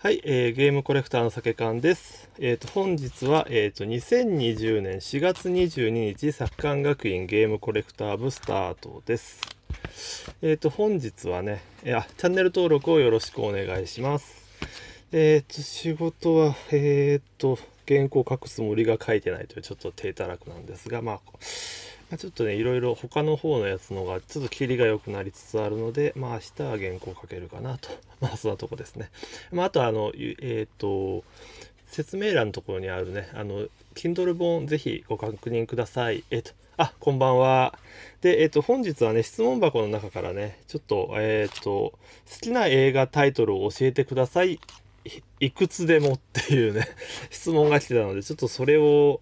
はい、えー、ゲームコレクターの酒缶です。えっ、ー、と、本日は、えっ、ー、と、2020年4月22日、作館学院ゲームコレクター部スタートです。えっ、ー、と、本日はね、えチャンネル登録をよろしくお願いします。えっ、と、仕事は、えっ、と、原稿を書くつもりが書いてないという、ちょっと低たらくなんですが、まあ、ちょっとねいろいろ他の方のやつのがちょっとキリが良くなりつつあるのでまあ明日は原稿書けるかなと まあそんなとこですね、まあ、あとあのえっ、と説明欄のところにあるねあの Kindle 本ぜひご確認くださいえっ、とあこんばんはでえっ、と本日はね質問箱の中からねちょっとえっ、と好きな映画タイトルを教えてくださいいくつでもっていうね 質問が来てたのでちょっとそれを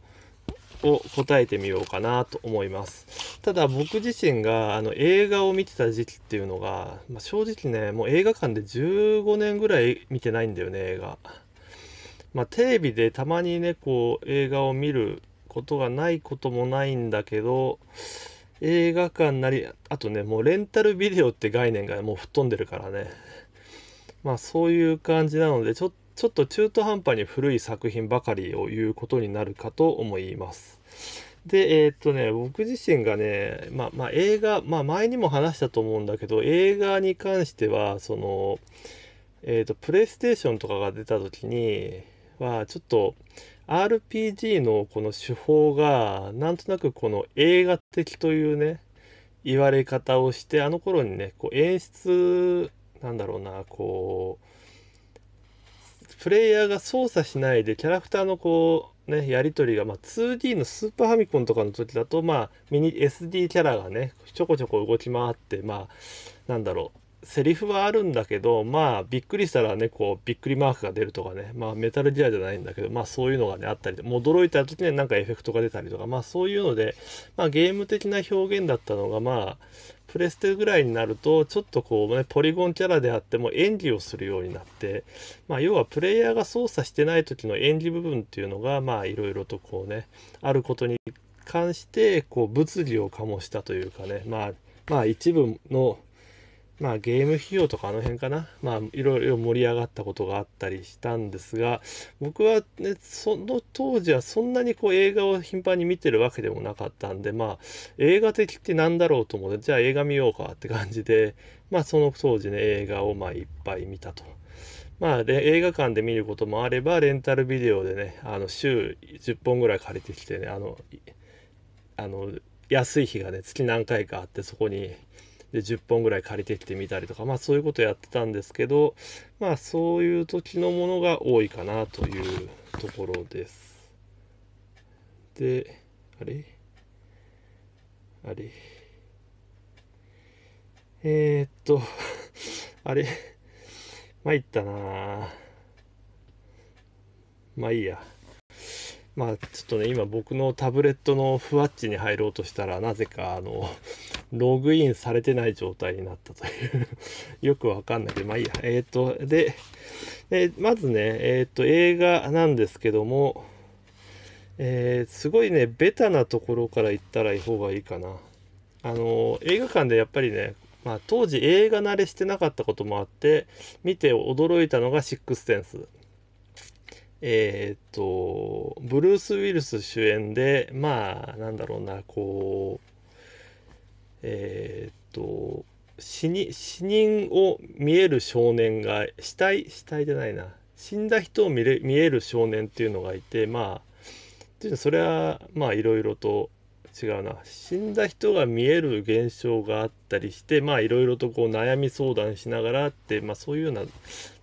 を答えてみようかなと思いますただ僕自身があの映画を見てた時期っていうのが、まあ、正直ねもう映画館で15年ぐらい見てないんだよね映画まあテレビでたまにねこう映画を見ることがないこともないんだけど映画館なりあとねもうレンタルビデオって概念がもう吹っ飛んでるからねまあそういう感じなのでちょっちょっと中途半端に古い作品ばかりを言うことになるかと思います。で、えー、っとね、僕自身がね、まあ、まあ、映画、まあ、前にも話したと思うんだけど、映画に関しては、その、えー、っと、プレイステーションとかが出た時には、ちょっと、RPG のこの手法が、なんとなくこの映画的というね、言われ方をして、あの頃にね、こう演出、なんだろうな、こう、プレイヤーが操作しないでキャラクターのこうねやり取りが、まあ、2D のスーパーファミコンとかの時だとまあミニ SD キャラがねちょこちょこ動き回ってまあなんだろうセリフはあるんだけどまあびっくりしたらねこうびっくりマークが出るとかねまあメタルギアじゃないんだけどまあそういうのがねあったりで驚いた時になんかエフェクトが出たりとかまあそういうのでまあゲーム的な表現だったのがまあプレステぐらいになるとちょっとこう、ね、ポリゴンキャラであっても演技をするようになって、まあ、要はプレイヤーが操作してない時の演技部分っていうのがまあいろいろとこうねあることに関してこう物議を醸したというかねまあまあ一部のまあゲーム費用とかあの辺かな。まあいろいろ盛り上がったことがあったりしたんですが、僕はね、その当時はそんなにこう映画を頻繁に見てるわけでもなかったんで、まあ映画的って何だろうと思って、じゃあ映画見ようかって感じで、まあその当時ね、映画をまあいっぱい見たと。まあ、映画館で見ることもあれば、レンタルビデオでね、あの週10本ぐらい借りてきてね、あの、あの安い日がね、月何回かあって、そこにで10本ぐらい借りてってみたりとかまあそういうことやってたんですけどまあそういう時のものが多いかなというところですであれあれえー、っと あれ 参ったなまあいいやまあちょっとね今僕のタブレットのふわっちに入ろうとしたらなぜかあの ログインされてない状態になったという よくわかんないけどまあいいやえっ、ー、とででまずねえっ、ー、と映画なんですけどもえー、すごいねベタなところから行ったらいい方がいいかなあの映画館でやっぱりねまあ、当時映画慣れしてなかったこともあって見て驚いたのが「シックスセンス」えっ、とブルース・ウィルス主演でまあなんだろうなこうえっ、と死に死人を見える少年が死体死体じゃないな死んだ人を見れ見える少年っていうのがいてまあそれはまあいろいろと違うな死んだ人が見える現象があったりしてまあいろいろとこう悩み相談しながらって、まあ、そういうような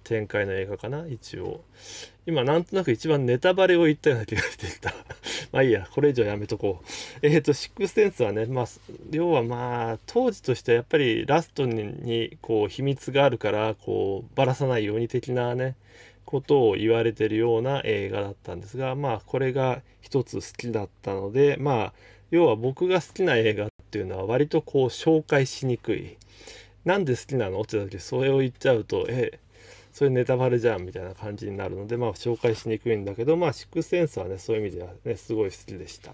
展開の映画かな一応今なんとなく一番ネタバレを言ったような気がしてきた まあいいやこれ以上やめとこうえっ、ー、と「シックスセンス」はね、まあ、要はまあ当時としてはやっぱりラストにこう秘密があるからこうバラさないように的なねことを言われてるような映画だったんですがまあこれが一つ好きだったのでまあ要は僕が好きな映画っていうのは割とこう紹介しにくい。なんで好きなのって言った時それを言っちゃうとえそれネタバレじゃんみたいな感じになるので、まあ、紹介しにくいんだけど、まあ、シックスセンスはね、そういう意味ではね、すごい好きでした。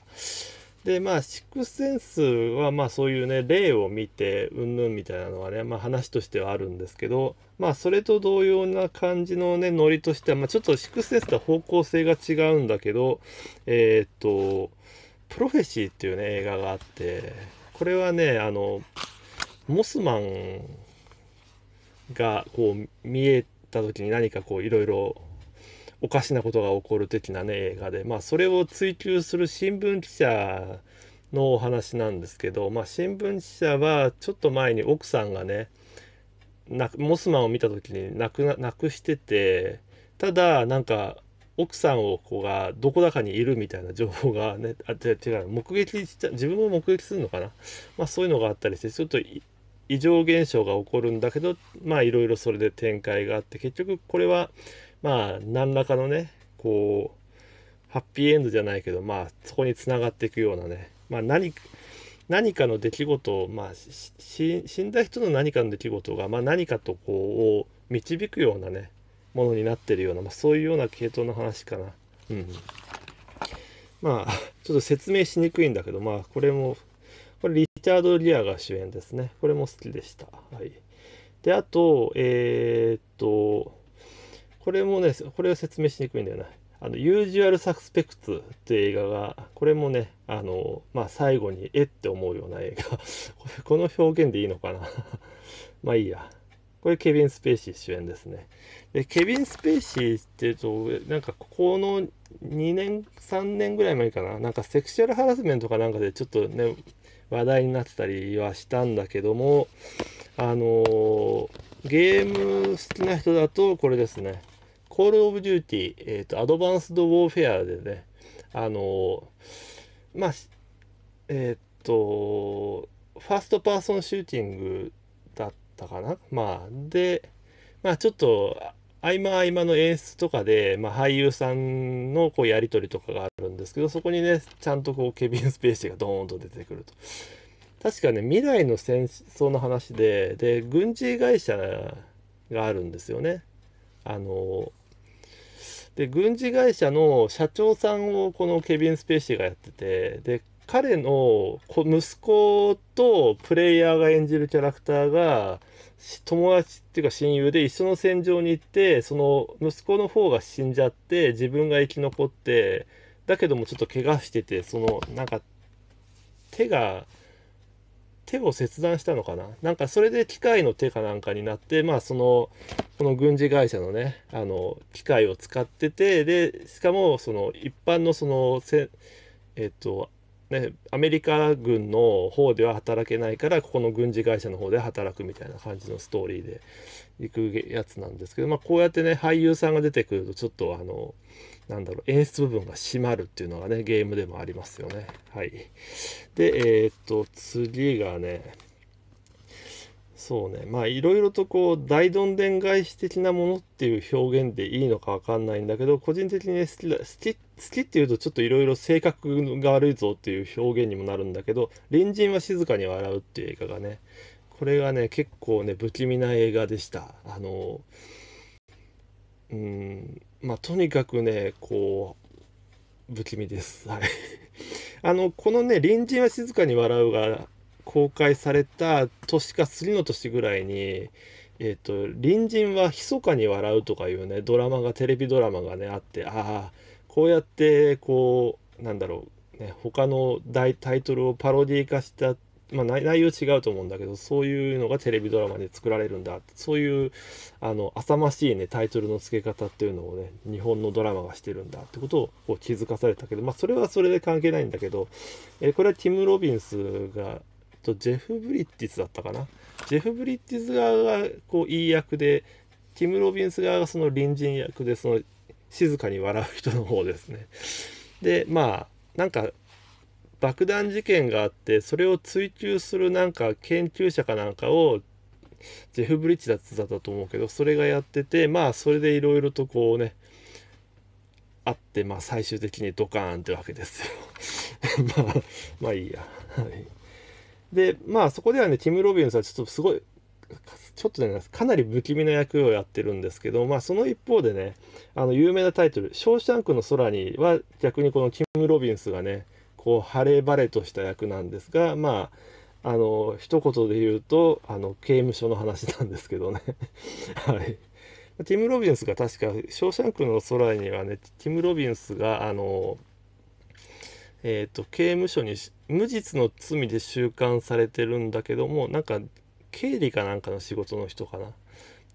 で、まあ、シックスセンスは、まあ、そういうね、例を見て、うんぬんみたいなのはね、まあ、話としてはあるんですけど、まあ、それと同様な感じのね、ノリとしては、まあ、ちょっとシックスセンスとは方向性が違うんだけど、えー、っと、プロフェシーっていうね、映画があって、これはね、あの、モスマンがこう見えた時に何かこういろいろおかしなことが起こる的なね映画でまあそれを追求する新聞記者のお話なんですけど、まあ、新聞記者はちょっと前に奥さんがねモスマンを見た時に亡く亡くしててただなんか奥さんを子がどこだかにいるみたいな情報がねあ違う違う目撃自分も目撃するのかな、まあ、そういうのがあったりしてちょっと異常現象が起こるんだけどまあいろいろそれで展開があって結局これはまあ何らかのねこうハッピーエンドじゃないけどまあそこにつながっていくようなねまあ何何かの出来事を、まあ、死んだ人の何かの出来事が、まあ、何かとこう導くようなねものになってるような、まあ、そういうような系統の話かな。うん、まあちょっと説明しにくいんだけどまあこれもチャード・リアが主演ですねこれも好きでした、はい、であとえー、っとこれもねこれを説明しにくいんだよねあの、ユージュアルサスペクツという映画が、これもね、あの、まあ、最後に、えって思うような映画。この表現でいいのかな まあいいや。これケビン・スペーシー主演ですね。で、ケビン・スペーシーっていうと、なんかこの2年、3年ぐらい前かな、なんかセクシュアルハラスメントかなんかでちょっとね、話題になってたりはしたんだけども、あのー、ゲーム好きな人だとこれですね、コールオブデューティー、えっ、ー、と、アドバンスドウォーフェアでね、あのー、まあ、えっ、と、ファーストパーソンシューティングだったかなまあ、で、まあちょっと合間合間の演出とかで、まあ、俳優さんのこうやり取りとかがあるんですけどそこにねちゃんとこうケビン・スペーシーがドーンと出てくると確かね未来の戦争の話でで軍事会社があるんですよねあので軍事会社の社長さんをこのケビン・スペーシーがやっててで彼の息子とプレイヤーが演じるキャラクターが友達っていうか親友で一緒の戦場に行ってその息子の方が死んじゃって自分が生き残ってだけどもちょっと怪我しててそのなんか手が手を切断したのかななんかそれで機械の手かなんかになってまあそのこの軍事会社のねあの機械を使っててでしかもその一般のそのえっとね、アメリカ軍の方では働けないからここの軍事会社の方で働くみたいな感じのストーリーで行くやつなんですけど、まあ、こうやってね俳優さんが出てくるとちょっとあのなんだろう演出部分が締まるっていうのがねゲームでもありますよね。はい、でえー、っと次がねそうねまあいろいろとこう大どんでん返し的なものっていう表現でいいのかわかんないんだけど個人的に、ね、好きスティッ好きっていうとちょっといろいろ性格が悪いぞっていう表現にもなるんだけど「隣人は静かに笑う」っていう映画がねこれがね結構ね不気味な映画でしたあのうんまあとにかくねこう不気味ですはい あのこのね「隣人は静かに笑う」が公開された年か次の年ぐらいにえーと隣人は密かに笑うとかいうねドラマがテレビドラマがねあってああこうやってこうなんだろうね他の大タイトルをパロディ化したまあ、内容違うと思うんだけどそういうのがテレビドラマで作られるんだそういうあの浅ましい、ね、タイトルの付け方っていうのをね日本のドラマがしてるんだってことをこう気づかされたけど、まあ、それはそれで関係ないんだけど、えこれはティム・ロビンスがとジェフ・ブリッティスだったかなジェフ・ブリッティス側がこういい役でティム・ロビンス側がその隣人役でその静かに笑う人の方ですね。でまあなんか爆弾事件があってそれを追求するなんか研究者かなんかをジェフ・ブリッジだったと思うけどそれがやっててまあそれでいろいろとこうねあってまあ最終的にドカーンってわけですよ まあまあいいやでまあそこではねティム・ロビンスはちょっとすごいちょっとねかなり不気味な役をやってるんですけど、まあ、その一方でねあの有名なタイトル「ショーシャンクの空に」は逆にこのキム・ロビンスがねこう晴れ晴れとした役なんですがまああの一言で言うとあの刑務所の話なんですけどね はいティム・ロビンスが確か「ショーシャンクの空に」はねティム・ロビンスがあのえーと刑務所に無実の罪で収監されてるんだけどもなんか経理かなんかの仕事の人かな。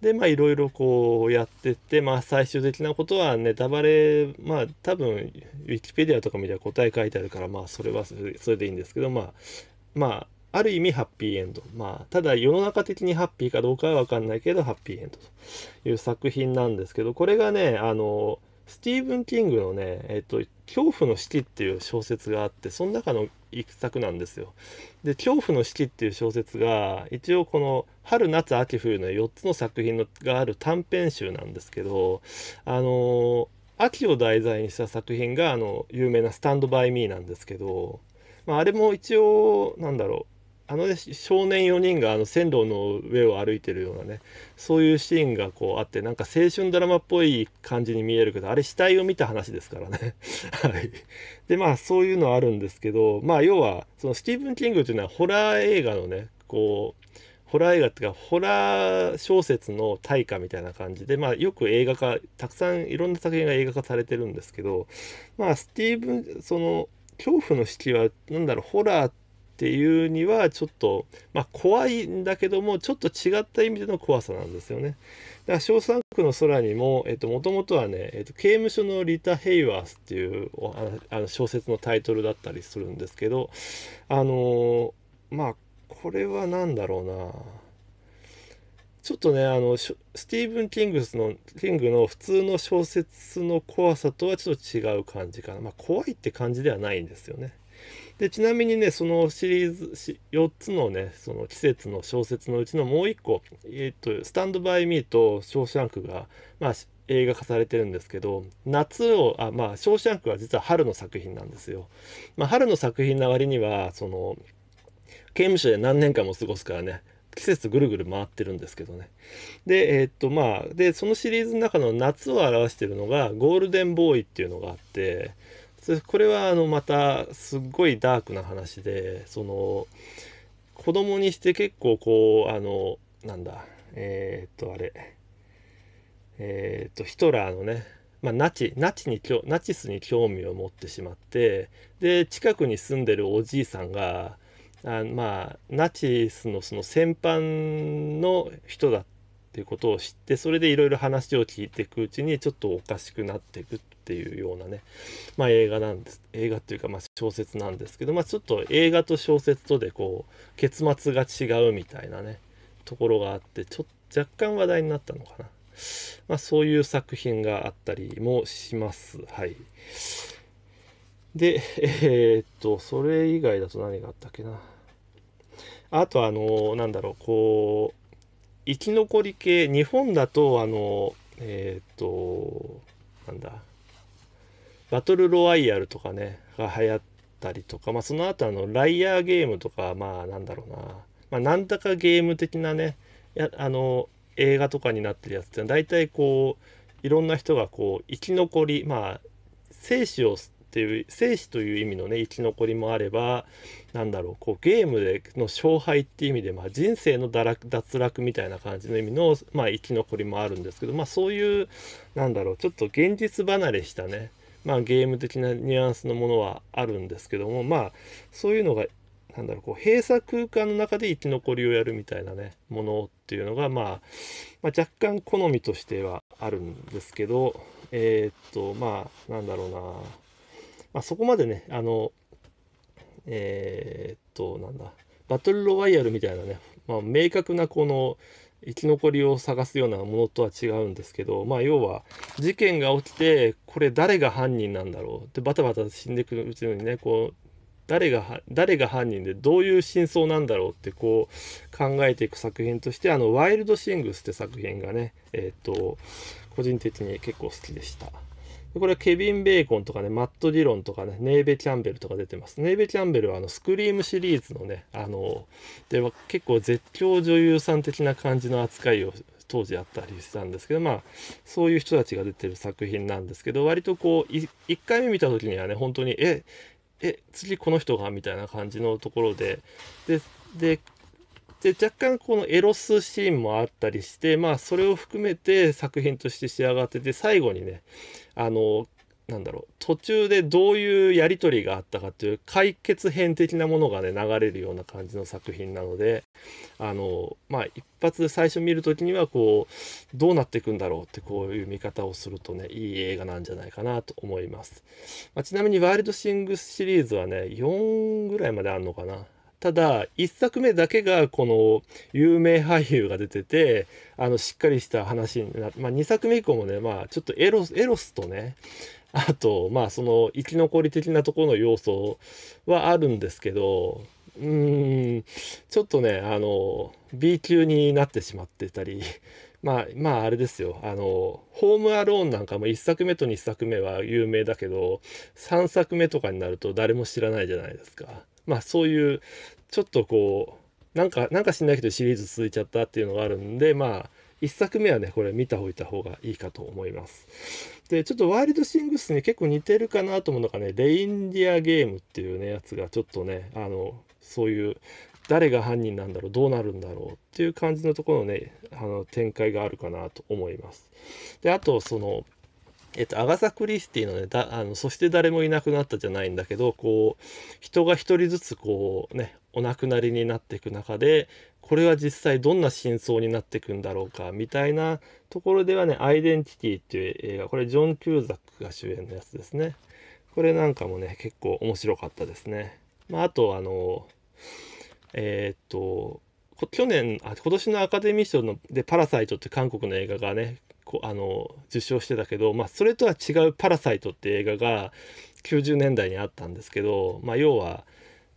でまあいろいろこうやってってまあ最終的なことはネタバレまあ多分ウィキペディアとか見たら答え書いてあるからまあそれはそれでいいんですけどまあまあある意味ハッピーエンドまあただ世の中的にハッピーかどうかは分かんないけどハッピーエンドという作品なんですけどこれがねあのスティーブン・キングのね、えっと、恐怖の式っていう小説があって、その中の一作なんですよ。で「恐怖の式」っていう小説が一応この春夏秋冬の4つの作品のがある短編集なんですけどあの秋を題材にした作品があの有名な「スタンド・バイ・ミー」なんですけど、まあ、あれも一応なんだろうあのね少年4人があの線路の上を歩いてるようなねそういうシーンがこうあってなんか青春ドラマっぽい感じに見えるけどあれ死体を見た話ですからね はいでまあそういうのあるんですけどまあ要はそのスティーブン・キングというのはホラー映画のねこうホラー映画っていうかホラー小説の大化みたいな感じで、まあ、よく映画化たくさんいろんな作品が映画化されてるんですけどまあスティーブンその恐怖の式は何だろうホラーっていうにはちょっと、まあ、怖いんだけどもちょっと違った意味での怖さなんですよね。だから小三角の空にもも、えっともとはね、えっと、刑務所のリタ・ヘイワースっていうあの小説のタイトルだったりするんですけどあのー、まあこれは何だろうなちょっとねあのスティーブン・キングスのキングの普通の小説の怖さとはちょっと違う感じかなまあ怖いって感じではないんですよね。でちなみにねそのシリーズ4つのねその季節の小説のうちのもう1個「えーと、スタンド・バイ・ミー」と「ショーシャンクが」まあ、映画化されてるんですけど夏をあまあ「ショーシャンク」は実は春の作品なんですよ。まあ、春の作品な割にはその刑務所で何年間も過ごすからね季節ぐるぐる回ってるんですけどね。で、えー、っとまあ、で、そのシリーズの中の夏を表してるのがゴールデンボーイっていうのがあって、これはあのまたすっごいダークな話でその子供にして結構こうあのなんだえー、っとあれえー、っとヒトラーのねまあ、ナチナチにナチスに興味を持ってしまってで近くに住んでるおじいさんがあまあナチスのその戦犯の人だっていうことを知ってそれでいろいろ話を聞いていくうちにちょっとおかしくなっていくっっていうようなね、まあ、映画なんです映画っていうかまあ小説なんですけど、まあ、ちょっと映画と小説とでこう結末が違うみたいなねところがあってちょっと若干話題になったのかな、まあ、そういう作品があったりもしますはいでえー、っとそれ以外だと何があったっけなあとあのなんだろうこう生き残り系日本だとあのえっ、となんだバトルロワイヤルとかねが流行ったりとか、まあ、その後あのライアーゲームとかまあなんだろうな、まあ、なんだかゲーム的なねやあの映画とかになってるやつって大体こういろんな人がこう生き残りまあ生死をっていう生死という意味のね生き残りもあればなんだろうこうゲームでの勝敗っていう意味で、まあ、人生の脱落みたいな感じの意味の、まあ、生き残りもあるんですけど、まあ、そういうなんだろうちょっと現実離れしたねまあ、ゲーム的なニュアンスのものはあるんですけどもまあそういうのがなんだろうこう閉鎖空間の中で生き残りをやるみたいなねものっていうのが、まあ、まあ、若干好みとしてはあるんですけどえー、っとまあなんだろうな、まあ、そこまでねあのえー、っとなんだバトルロワイヤルみたいなね、まあ、明確なこの生き残りを探すようなものとは違うんですけど、まあ、要は事件が起きてこれ誰が犯人なんだろうってバタバタ死んでくるうちにねこう誰が誰が犯人でどういう真相なんだろうってこう考えていく作品としてあの「ワイルドシングス」って作品がねえっ、と個人的に結構好きでした。これはケビン・ベーコンとかね、マット・ディロンとかね、ネーベ・キャンベルとか出てます。ネーベ・キャンベルはあのスクリームシリーズのね、あの、では結構絶叫女優さん的な感じの扱いを当時あったりしたんですけど、まあ、そういう人たちが出てる作品なんですけど、割とこう、1回目見た時にはね、本当に、え、え、次この人がみたいな感じのところで、で、でで若干このエロスシーンもあったりしてまあそれを含めて作品として仕上がってて最後にねあのなんだろう途中でどういうやり取りがあったかという解決編的なものがね流れるような感じの作品なのであのまあ一発で最初見る時にはこうどうなっていくんだろうってこういう見方をするとねいい映画なんじゃないかなと思います、まあ、ちなみに「ワイルドシングス」シリーズはね4ぐらいまであるのかなただ1作目だけがこの有名俳優が出ててあのしっかりした話になって、まあ、2作目以降もね、まあ、ちょっとエロエロスとねあとまあその生き残り的なところの要素はあるんですけどうーんちょっとねあの B 級になってしまってたり まあまああれですよあのホームアローンなんかも1作目と2作目は有名だけど3作目とかになると誰も知らないじゃないですか。まあそういうちょっとこうなんかなんか知んないけどシリーズ続いちゃったっていうのがあるんでまあ1作目はねこれ見たいた方がいいかと思いますでちょっとワイルドシングスに結構似てるかなと思うのがねレインディアゲームっていうねやつがちょっとねあのそういう誰が犯人なんだろうどうなるんだろうっていう感じのところのねあの展開があるかなと思いますであとそのえっと、アガサ・クリスティのねだあの「そして誰もいなくなった」じゃないんだけどこう人が一人ずつこうねお亡くなりになっていく中でこれは実際どんな真相になっていくんだろうかみたいなところではね「アイデンティティ」っていう映画これジョン・キューザックが主演のやつですねこれなんかもね結構面白かったですね、まあ、あとあのえー、っと去年あ今年のアカデミー賞ので「パラサイト」って韓国の映画がねこあの受賞してたけど、まあ、それとは違う「パラサイト」って映画が90年代にあったんですけど、まあ、要は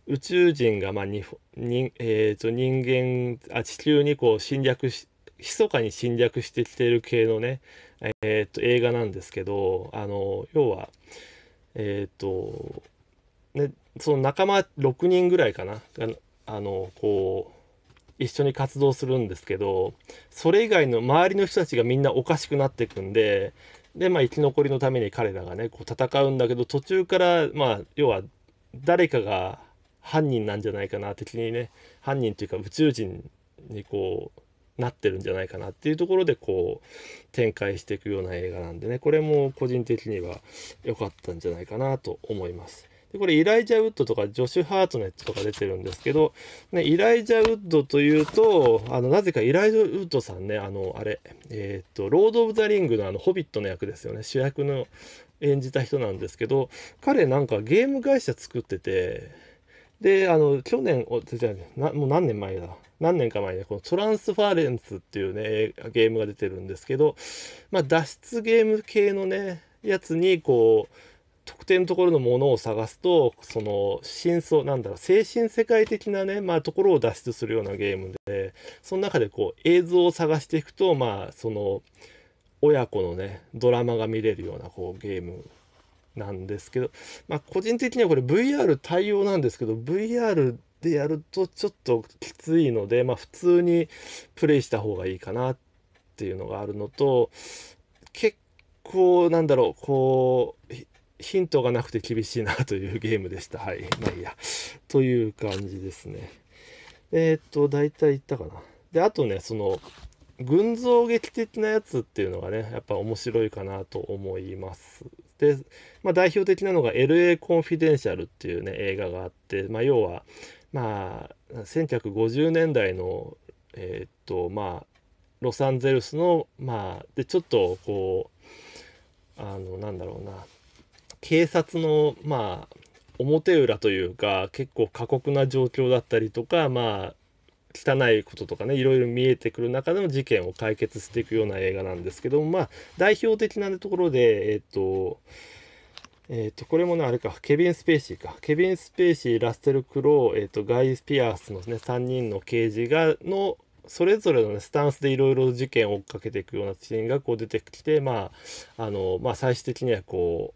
宇宙人がまあにに、えー、と人間あ地球にこう侵略し密かに侵略してきてる系のね、えー、と映画なんですけどあの要はえっ、ー、と、ね、その仲間6人ぐらいかなあのこう一緒に活動するんですけどそれ以外の周りの人たちがみんなおかしくなっていくんでで、まあ、生き残りのために彼らがねこう戦うんだけど途中から、まあ、要は誰かが犯人なんじゃないかな的にね犯人というか宇宙人にこうなってるんじゃないかなっていうところでこう展開していくような映画なんでねこれも個人的には良かったんじゃないかなと思います。でこれイライジャ・ウッドとかジョシュ・ハートネットとか出てるんですけど、ね、イライジャ・ウッドというとあのなぜかイライジャ・ウッドさんねあのあれえっ、と「ロード・オブ・ザ・リング」のあのホビットの役ですよね主役の演じた人なんですけど彼なんかゲーム会社作っててであの去年おじゃなもう何年前だ何年か前に、ね、このトランスファーレンスっていうねゲームが出てるんですけど、まあ、脱出ゲーム系のねやつにこう特定のところのものを探すとその真相なんだろう精神世界的なね、まあ、ところを脱出するようなゲームでその中でこう映像を探していくとまあその親子のねドラマが見れるようなこうゲームなんですけど、まあ、個人的にはこれ VR 対応なんですけど VR でやるとちょっときついので、まあ、普通にプレイした方がいいかなっていうのがあるのと結構なんだろうこうヒントがなくて厳しいなというゲームでした。はい。まあいいや。という感じですね。えっ、と、大体いったかな。で、あとね、その、群像劇的なやつっていうのがね、やっぱ面白いかなと思います。で、まあ、代表的なのが LA コンフィデンシャルっていうね、映画があって、まあ、要は、まあ、1950年代の、えー、っと、まあ、ロサンゼルスの、まあ、で、ちょっと、こう、あの、なんだろうな、警察の、まあ、表裏というか、結構過酷な状況だったりとか、まあ、汚いこととかねいろいろ見えてくる中での事件を解決していくような映画なんですけどもまあ代表的なところでえっ、とえっ、とこれもねあれかケビン・スペーシーかケビン・スペーシーラッセル・クロー、えっと、とガイ・スピアースの、ね、3人の刑事がのそれぞれの、ね、スタンスでいろいろ事件を追っかけていくようなシーンがこう出てきてまああの、まあ、最終的にはこう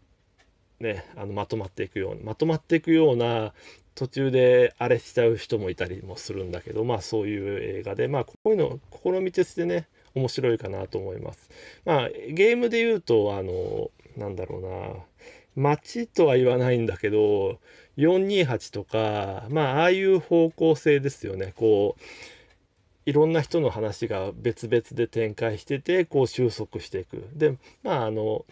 ねあのまとまっていくようなまとまっていくような途中であれしちゃう人もいたりもするんだけどまあそういう映画でまあこういうのを試みとしてね面白いかなと思います。まあゲームで言うとあのなんだろうな街とは言わないんだけど428とかまあああいう方向性ですよねこういろんな人の話が別々で展開しててこう収束していくでまああの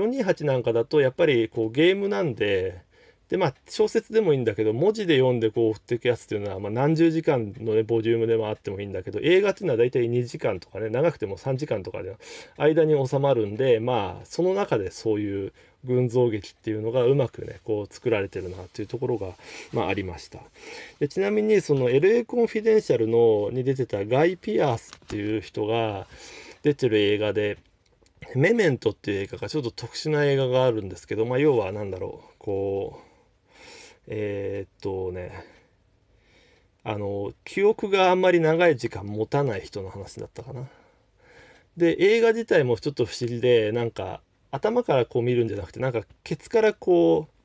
428なんかだとやっぱりこうゲームなんででまあ小説でもいいんだけど文字で読んでこう振っていくやつっていうのは、まあ、何十時間の、ね、ボリュームでもあってもいいんだけど映画っていうのは大体2時間とかね長くても3時間とかで間に収まるんでまあその中でそういう群像劇っていうのがうまくねこう作られてるなっていうところが、まあ、ありましたでちなみにその LA コンフィデンシャルのに出てたガイ・ピアースっていう人が出てる映画でメメントっていう映画がちょっと特殊な映画があるんですけど、まあ、要は何だろう、こう、えー、っとね、あの、記憶があんまり長い時間持たない人の話だったかな。で、映画自体もちょっと不思議で、なんか、頭からこう見るんじゃなくて、なんか、ケツからこう、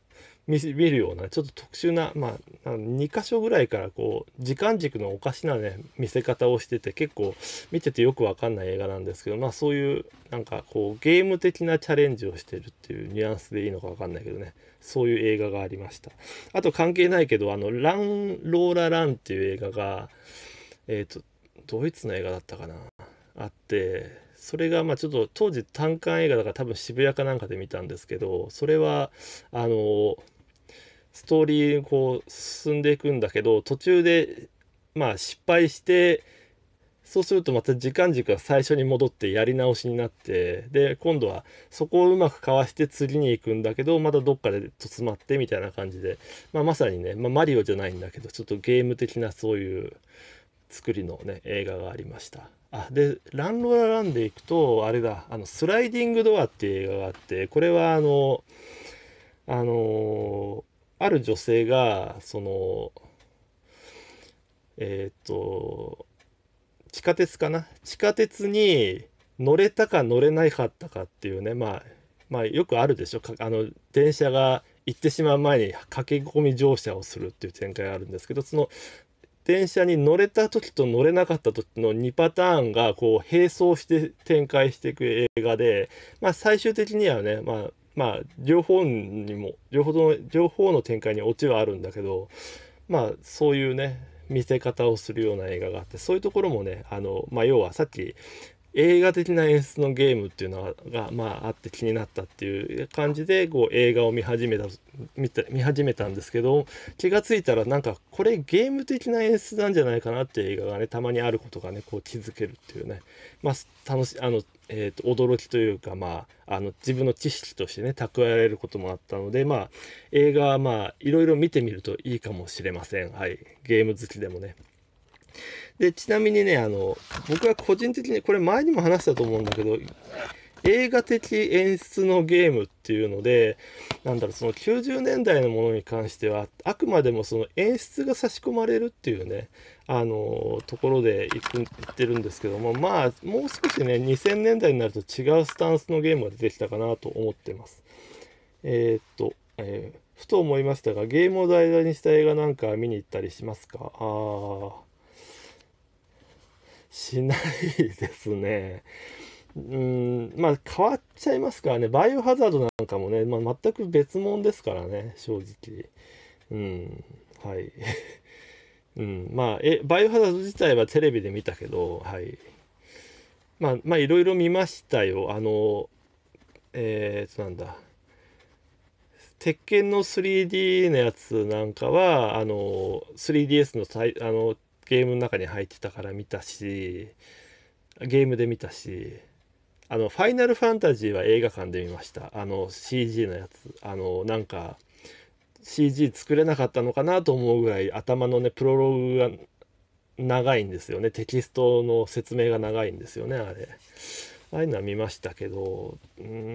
見るようなちょっと特殊な、まあ、2箇所ぐらいからこう時間軸のおかしなね見せ方をしてて結構見ててよくわかんない映画なんですけど、まあ、そういうなんかこうゲーム的なチャレンジをしてるっていうニュアンスでいいのかわかんないけどねそういう映画がありましたあと関係ないけどあの「ラン・ローラ・ラン」っていう映画がえっ、ー、とドイツの映画だったかなあってそれがまあちょっと当時単館映画だから多分渋谷かなんかで見たんですけどそれはあのストーリーこう進んでいくんだけど途中でまあ失敗してそうするとまた時間軸が最初に戻ってやり直しになってで今度はそこをうまくかわして釣りに行くんだけどまたどっかでと詰まってみたいな感じで、まあ、まさにね、まあ、マリオじゃないんだけどちょっとゲーム的なそういう作りのね映画がありました。あでランローラランでいくとあれだあのスライディングドアっていう映画があってこれはあのあのある女性がそのえっ、ー、と地下鉄かな地下鉄に乗れたか乗れないかったかっていうねまあまあよくあるでしょあの電車が行ってしまう前に駆け込み乗車をするっていう展開があるんですけどその電車に乗れた時と乗れなかった時の2パターンがこう並走して展開していく映画で、まあ、最終的にはね、まあ、まあ両方にも両方の両方の展開にオチはあるんだけどまあそういうね見せ方をするような映画があってそういうところもねあの、まあ、要はさっき映画的な演出のゲームっていうのが、まあ、あって気になったっていう感じでこう映画を見始めた見た見始めたんですけど気が付いたらなんかこれゲーム的な演出なんじゃないかなっていう映画がねたまにあることがねこう気づけるっていうね、まあ、楽しあの、えーと、驚きというか、まあ、あの自分の知識としてね蓄えられることもあったので、まあ、映画はいろいろ見てみるといいかもしれません、はい、ゲーム好きでもね。で、ちなみにね、あの、僕は個人的に、これ前にも話したと思うんだけど、映画的演出のゲームっていうので、なんだろう、その90年代のものに関しては、あくまでもその演出が差し込まれるっていうね、あの、ところで言って言ってるんですけども、まあ、もう少しね、2000年代になると違うスタンスのゲームが出てきたかなと思ってます。えー、っと、えー、ふと思いましたが、ゲームを題材にした映画なんか見に行ったりしますかああ。しないですね。うんまあ変わっちゃいますからねバイオハザードなんかもね、まあ、全く別物ですからね正直うんはい うんまあえバイオハザード自体はテレビで見たけどはいまあまあいろいろ見ましたよあのえー、っとなんだ鉄拳の 3D のやつなんかはあの 3DS のあのゲームの中に入ってたから見たしゲームで見たしあの「ファイナルファンタジー」は映画館で見ましたあの CG のやつあのなんか CG 作れなかったのかなと思うぐらい頭のねプロローグが長いんですよねテキストの説明が長いんですよねあれああいうのは見ましたけどうー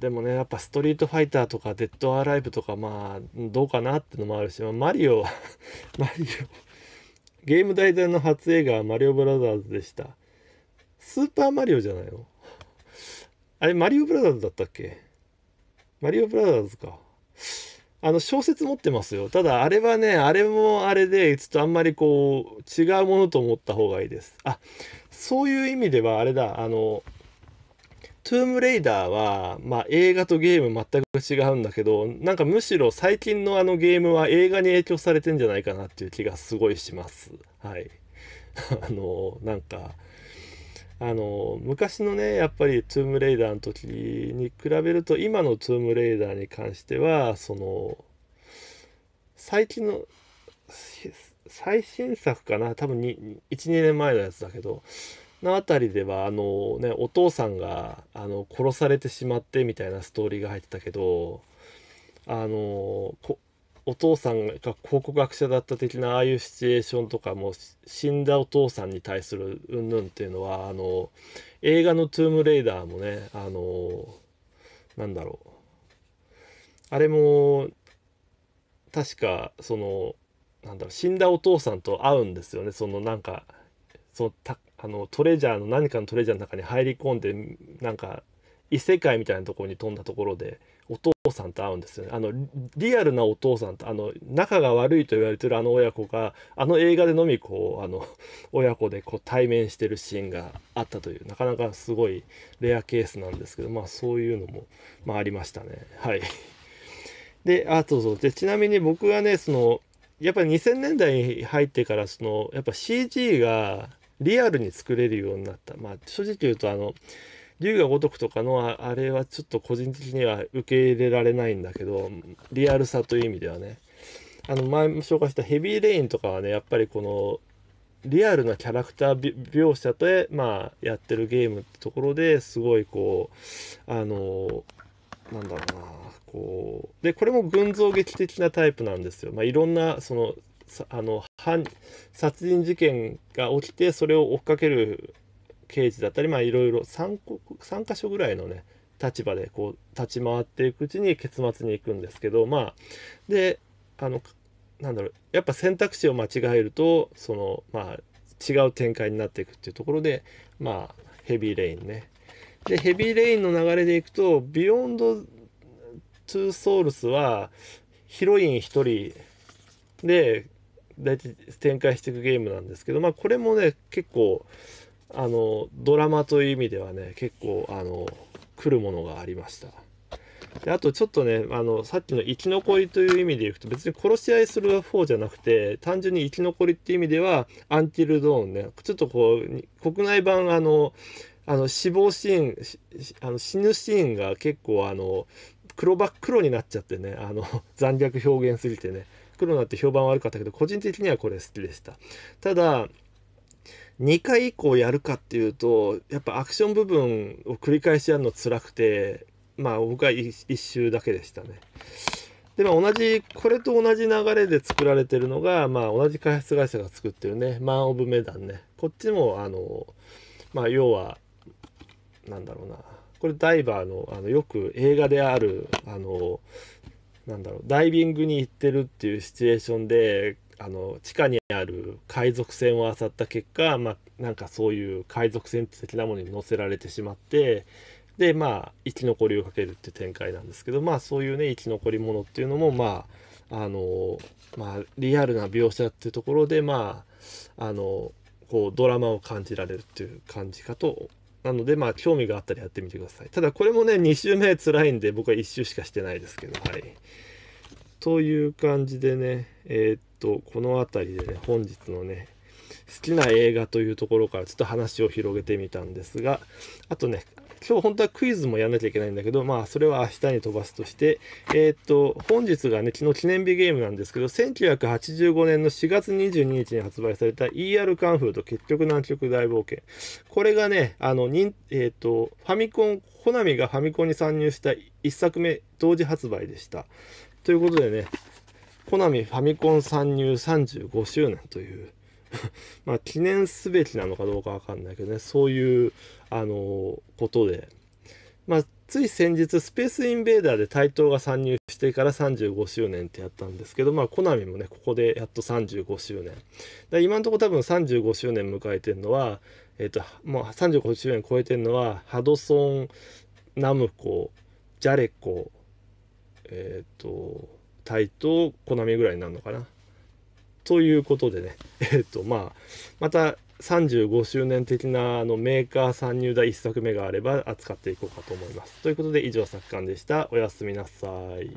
でもねやっぱストリートファイターとかデッドアライブとかまあどうかなってのもあるし、まあ、マリオ マリオゲーム大材の初映画はマリオブラザーズでしたスーパーマリオじゃないのあれマリオブラザーズだったっけマリオブラザーズかあの小説持ってますよただあれはねあれもあれでちょっとあんまりこう違うものと思った方がいいですあそういう意味ではあれだあのトゥームレイダーは、まあ、映画とゲーム全く違うんだけど、なんかむしろ最近のあのゲームは映画に影響されてんじゃないかなっていう気がすごいします。はい。あの、なんか、あの、昔のね、やっぱりトゥームレイダーの時に比べると、今のトゥームレイダーに関しては、その、最近の、最新作かな多分1、2年前のやつだけど、の辺りではあの、ね、お父さんがあの殺されてしまってみたいなストーリーが入ってたけどあのお父さんが考古学者だった的なああいうシチュエーションとかも死んだお父さんに対するうんぬんっていうのはあの映画の「トゥームレイダー」もねあのなんだろうあれも確かそのなんだろう死んだお父さんと会うんですよねそのなんかそのあのトレジャーの何かのトレジャーの中に入り込んでなんか異世界みたいなところに飛んだところでお父さんと会うんですよねあのリアルなお父さんとあの仲が悪いと言われてるあの親子があの映画でのみこうあの親子でこう対面してるシーンがあったというなかなかすごいレアケースなんですけどまあそういうのも、まあ、ありましたねはいであそうそうでちなみに僕はねそのやっぱり2000年代に入ってからそのやっぱ CG がリアルに作れるようになった。まあ、正直言うと、あの、龍が如くとかのあれはちょっと個人的には受け入れられないんだけど、リアルさという意味ではね。あの、前も紹介したヘビーレインとかはね、やっぱりこの、リアルなキャラクター描写で、まあ、やってるゲームってところですごいこう、あの、なんだろうな、こう、で、これも群像劇的なタイプなんですよ。まあ、いろんな、その、あの犯殺人事件が起きてそれを追っかける刑事だったりまあいろいろ 3, 3箇所ぐらいのね立場でこう立ち回っていくうちに結末に行くんですけどまあであのなんだろうやっぱ選択肢を間違えるとそのまあ違う展開になっていくっていうところでまあヘビーレインねでヘビーレインの流れでいくとビヨンド・トゥ・ソウルスはヒロイン1人で大体展開していくゲームなんですけど、まあ、これもね結構あのドラマという意味ではね結構あの来るものがありましたであとちょっとねあのさっきの生き残りという意味でいくと別に殺し合いする方じゃなくて単純に生き残りっていう意味ではアンティルドーンねちょっとこう国内版あのあの死亡シーンあの死ぬシーンが結構あの黒ば黒になっちゃってねあの残虐表現すぎてねクロなって評判悪かったけど個人的にはこれ好きでしたただ2回以降やるかっていうとやっぱアクション部分を繰り返しやるの辛くてまあ僕は 1, 1周だけでしたねでも同じこれと同じ流れで作られてるのが、まあ、同じ開発会社が作ってるねマン・オブ・メダンねこっちもあのまあ要はなんだろうなこれダイバーのあのよく映画であるあのなんだろうダイビングに行ってるっていうシチュエーションであの地下にある海賊船を漁った結果、まあ、なんかそういう海賊船的なものに乗せられてしまってでまあ生き残りをかけるっていう展開なんですけどまあそういうね生き残りものっていうのもまああのまあリアルな描写っていうところでまああのこうドラマを感じられるっていう感じかとなので、まあ、興味があったらやってみてください。ただ、これもね、2周目辛いんで、僕は1周しかしてないですけど、はい。という感じでね、えー、っと、この辺りでね、本日のね、好きな映画というところからちょっと話を広げてみたんですが、あとね、今日本当はクイズもやんなきゃいけないんだけど、まあ、それは明日に飛ばすとして、えー、っと、本日がね、昨日記念日ゲームなんですけど、1985年の4月22日に発売された ER カンフーと結局南極大冒険。これがね、あの、にえー、っと、ファミコン、コナミがファミコンに参入した1作目同時発売でした。ということでね、コナミファミコン参入35周年という、まあ、記念すべきなのかどうかわかんないけどね、そういう、あのことで。まあ、つい先日、スペースインベーダーで台頭が参入してから35周年ってやったんですけど、まあ、コナミもね、ここでやっと35周年。今のところ多分35周年迎えてるのは、えっ、ー、と、もう35周年超えてるのは、ハドソン、ナムコ、ジャレコ、えっ、ー、と、タイとコナミぐらいになるのかな。ということでね、えっとまあ、また35周年的なあのメーカー参入第1作目があれば扱っていこうかと思います。ということで以上作館でした。おやすみなさい。